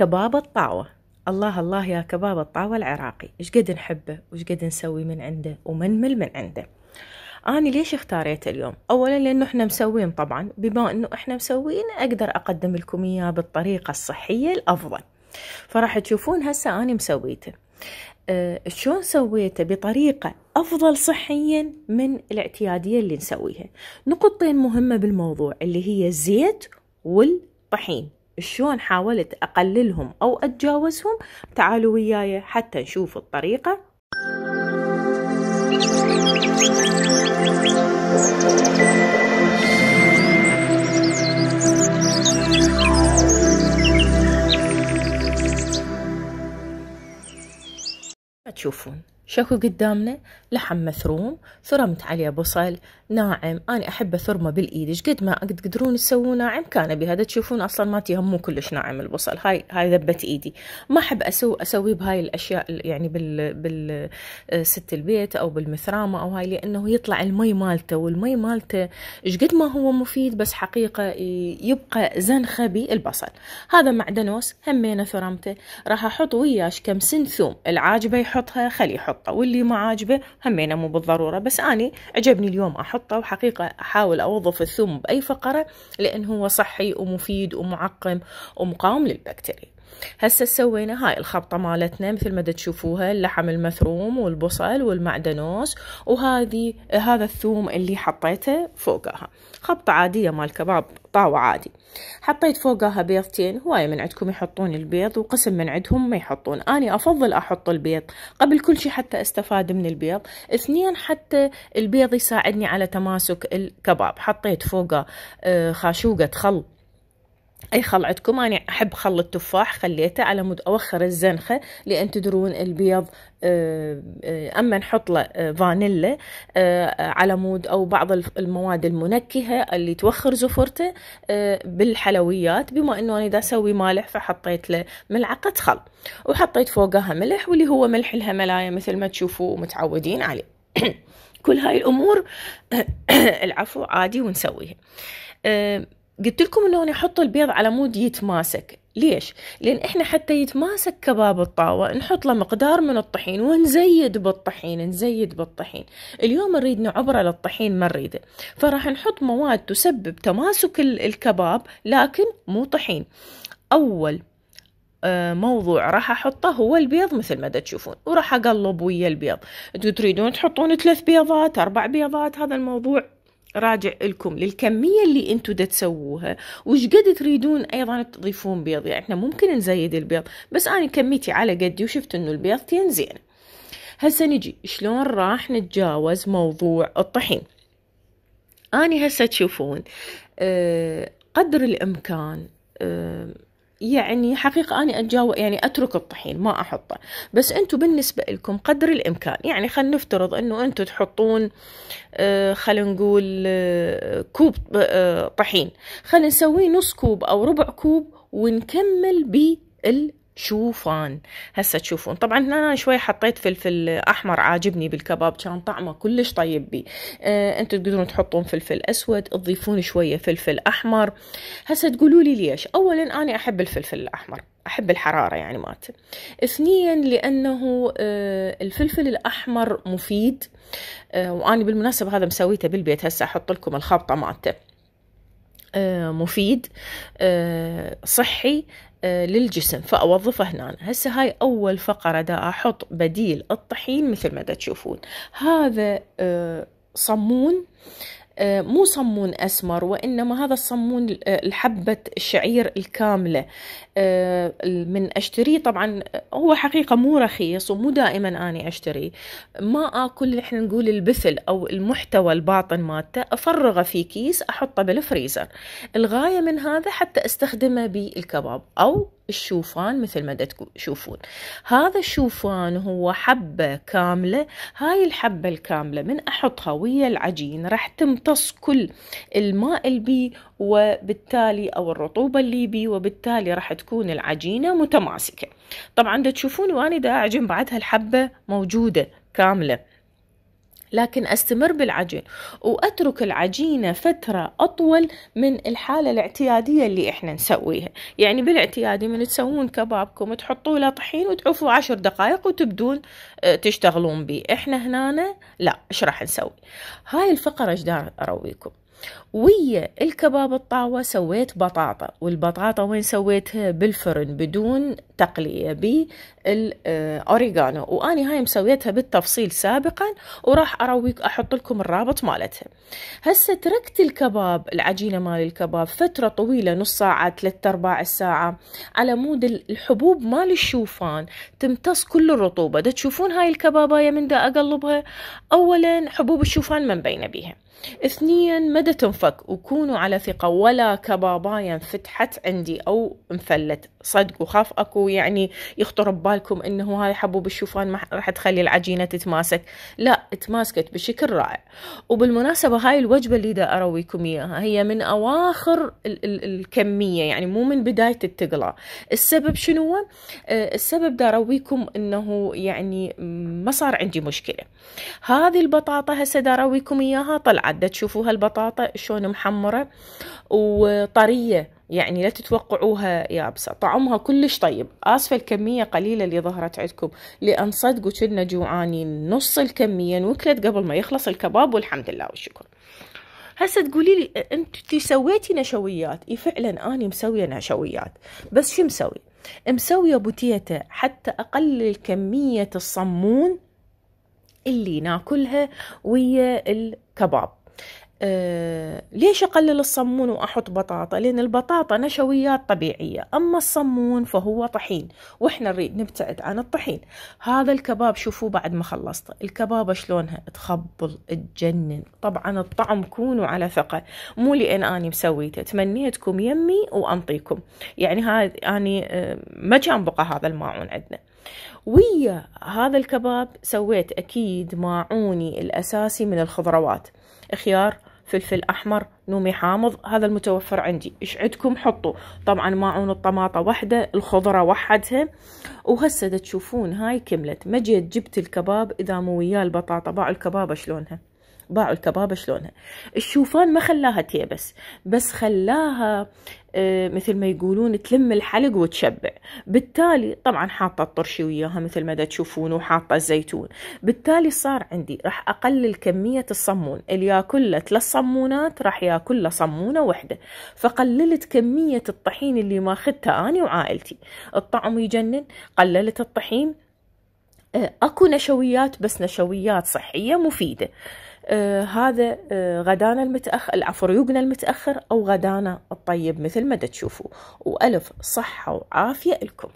كباب الطاوة الله الله يا كباب الطاوة العراقي ايش قد نحبه وايش قد نسوي من عنده ومنمل من عنده أنا ليش اختاريته اليوم؟ أولا لأنه احنا مسوين طبعا بما أنه احنا مسوين أقدر أقدم لكم إياه بالطريقة الصحية الأفضل فراح تشوفون هسا أنا مسويته أه شلون سويته بطريقة أفضل صحيا من الاعتيادية اللي نسويها نقطتين مهمة بالموضوع اللي هي الزيت والطحين شلون حاولت أقللهم أو أتجاوزهم تعالوا وياي حتى نشوف الطريقة تشوفون شكو قدامنا لحم مثروم ثرمت عليه بصل ناعم أنا أحب ثرمه بالإيد ايش قد ما تقدرون تسوون ناعم كان بهذا تشوفون أصلا ما مو كلش ناعم البصل هاي هاي ذبت إيدي ما أحب أسوي أسوي بهاي الأشياء يعني بال آه، ست البيت أو بالمثرامة أو هاي لأنه يطلع المي مالته والمي مالته ايش قد ما هو مفيد بس حقيقة يبقى زنخة بالبصل هذا معدنوس همينه ثرمته راح أحط وياش كم سن ثوم العاجبة يحطها خلي يحط احطه واللي ما عاجبه همينه مو بالضروره بس اني عجبني اليوم احطه وحقيقه احاول اوظف الثوم باي فقره لان هو صحي ومفيد ومعقم ومقاوم للبكتيريا هسه سوينا هاي الخبطه مالتنا مثل ما تشوفوها اللحم المثروم والبصل والمعدنوس وهذه هذا الثوم اللي حطيته فوقها خبطه عاديه مال كباب طاوة عادي حطيت فوقها بيضتين هواي من عندكم يحطون البيض وقسم من عندهم ما يحطون أنا أفضل أحط البيض قبل كل شيء حتى أستفاد من البيض اثنين حتى البيض يساعدني على تماسك الكباب حطيت فوقه آه، خاشوقة خل اي خلعتكم انا احب خل التفاح خليته على مود اوخر الزنخه لان تدرون البيض آه، آه، اما نحط له آه، فانيلا على مود او بعض المواد المنكهه اللي توخر زفرته بالحلويات بما انه انا دا اسوي مالح فحطيت له ملعقه خل وحطيت فوقها ملح واللي هو ملح الهملايا مثل ما تشوفوا متعودين عليه كل هاي الامور العفو عادي ونسويها قلت لكم انه نحط احط البيض على مود يتماسك ليش؟ لأن إحنا حتى يتماسك كباب الطاوة نحط له مقدار من الطحين ونزيد بالطحين نزيد بالطحين اليوم نريد نعبره للطحين ما نريده فراح نحط مواد تسبب تماسك الكباب لكن مو طحين أول آه، موضوع راح احطه هو البيض مثل ما تشوفون وراح اقلب ويا البيض انتوا تريدون تحطون ثلاث بيضات اربع بيضات هذا الموضوع راجع لكم للكمية اللي انتو دا تسووها وش قد تريدون ايضا تضيفون بيض يعني احنا ممكن نزيد البيض بس انا كميتي على قدي وشفت انه البيض تين زين هسه نجي شلون راح نتجاوز موضوع الطحين اني هسه تشوفون آه، قدر الامكان آه، يعني حقيقة أنا أتجاوز يعني أترك الطحين ما أحطه بس أنتوا بالنسبة لكم قدر الإمكان يعني خلينا نفترض أنه أنتوا تحطون آه، خلينا نقول آه، كوب آه، طحين خلينا نسويه نص كوب أو ربع كوب ونكمل بالطحين شوفان هسه تشوفون طبعا انا شوي حطيت فلفل احمر عاجبني بالكباب كان طعمه كلش طيب بي آه انتم تقدرون تحطون فلفل اسود تضيفون شويه فلفل احمر هسه تقولوا لي ليش اولا انا احب الفلفل الاحمر احب الحراره يعني مالته اثنيا لانه آه الفلفل الاحمر مفيد آه واني بالمناسبه هذا مسويته بالبيت هسه احط لكم الخبطه مالته آه، مفيد آه، صحي آه، للجسم فأوظفه هنا هسه هاي أول فقرة دا أحط بديل الطحين مثل ما دا تشوفون هذا آه، صمون آه، مو صمون أسمر وإنما هذا الصمون الحبة الشعير الكاملة آه، من اشتريه طبعا هو حقيقه مو رخيص ومو دائما اني اشتري ما اكل احنا نقول البثل او المحتوى الباطن مالته افرغه في كيس احطه بالفريزر الغايه من هذا حتى استخدمه بالكباب او الشوفان مثل ما تشوفون هذا الشوفان هو حبة كاملة هاي الحبة الكاملة من أحطها ويا العجين راح تمتص كل الماء البي وبالتالي أو الرطوبة اللي بي وبالتالي راح تكون العجينة متماسكة طبعا دا تشوفون وأنا دا أعجن بعدها الحبة موجودة كاملة لكن استمر بالعجن واترك العجينه فتره اطول من الحاله الاعتياديه اللي احنا نسويها يعني بالاعتيادي من تسوون كبابكم تحطوا له طحين وتعوفوا عشر دقائق وتبدون آه، تشتغلون به احنا هنا لا ايش راح نسوي هاي الفقره ايش ارويكم ويا الكباب الطاوة سويت بطاطا والبطاطا وين سويتها بالفرن بدون تقلية بالأوريغانو وأنا هاي مسويتها بالتفصيل سابقا وراح أرويك أحط لكم الرابط مالتها هسه تركت الكباب العجينة مال الكباب فترة طويلة نص ساعة ثلاثة أرباع الساعة على مود الحبوب مال الشوفان تمتص كل الرطوبة دا تشوفون هاي الكباباية من دا أقلبها أولا حبوب الشوفان من بين بيها اثنيا مدى تنفك وكونوا على ثقة ولا كباباية انفتحت عندي أو انفلت صدق وخاف اكو يعني يخطر ببالكم انه هاي حبوب الشوفان ما راح تخلي العجينه تتماسك لا تماسكت بشكل رائع وبالمناسبه هاي الوجبه اللي دا ارويكم اياها هي من اواخر ال- ال- الكميه يعني مو من بدايه التقلا السبب شنو آه، السبب دا ارويكم انه يعني ما صار عندي مشكله هذه البطاطا هسه دا ارويكم اياها طلعت دا تشوفوها البطاطا شلون محمره وطريه يعني لا تتوقعوها يابسة طعمها كلش طيب آسفة الكمية قليلة اللي ظهرت عندكم لأن صدقوا كنا جوعانين نص الكمية انوكلت قبل ما يخلص الكباب والحمد لله والشكر هسه تقولي لي انت سويتي نشويات اي فعلا اني مسويه نشويات بس شو مسوي مسويه بوتيته حتى اقلل كميه الصمون اللي ناكلها ويا الكباب آه، ليش أقلل الصمون وأحط بطاطا؟ لأن البطاطا نشويات طبيعية أما الصمون فهو طحين وإحنا نريد نبتعد عن الطحين هذا الكباب شوفوا بعد ما خلصت الكبابة شلونها تخبل تجنن طبعا الطعم كونوا على ثقة مو لأن اني مسويته تمنيتكم يمي وأنطيكم يعني هذا اني آه، ما كان بقى هذا الماعون عندنا ويا هذا الكباب سويت أكيد ماعوني الأساسي من الخضروات خيار فلفل أحمر نومي حامض هذا المتوفر عندي إيش عندكم حطوا طبعا ماعون الطماطة وحدة الخضرة وحدها وهسه تشوفون هاي كملت مجيت جبت الكباب إذا مو وياه البطاطا باعوا الكبابة شلونها باعوا الكبابة شلونها الشوفان ما خلاها تيبس بس خلاها آه، مثل ما يقولون تلم الحلق وتشبع بالتالي طبعا حاطه الطرشي وياها مثل ما تشوفون وحاطه الزيتون بالتالي صار عندي راح اقلل كميه الصمون اللي ياكله ثلاث صمونات راح ياكله صمونه واحده فقللت كميه الطحين اللي ما اخذته انا وعائلتي الطعم يجنن قللت الطحين آه، اكو نشويات بس نشويات صحيه مفيده آه هذا آه غدانا المتأخر العفو ريوقنا المتأخر أو غدانا الطيب مثل ما تشوفوا وألف صحة وعافية لكم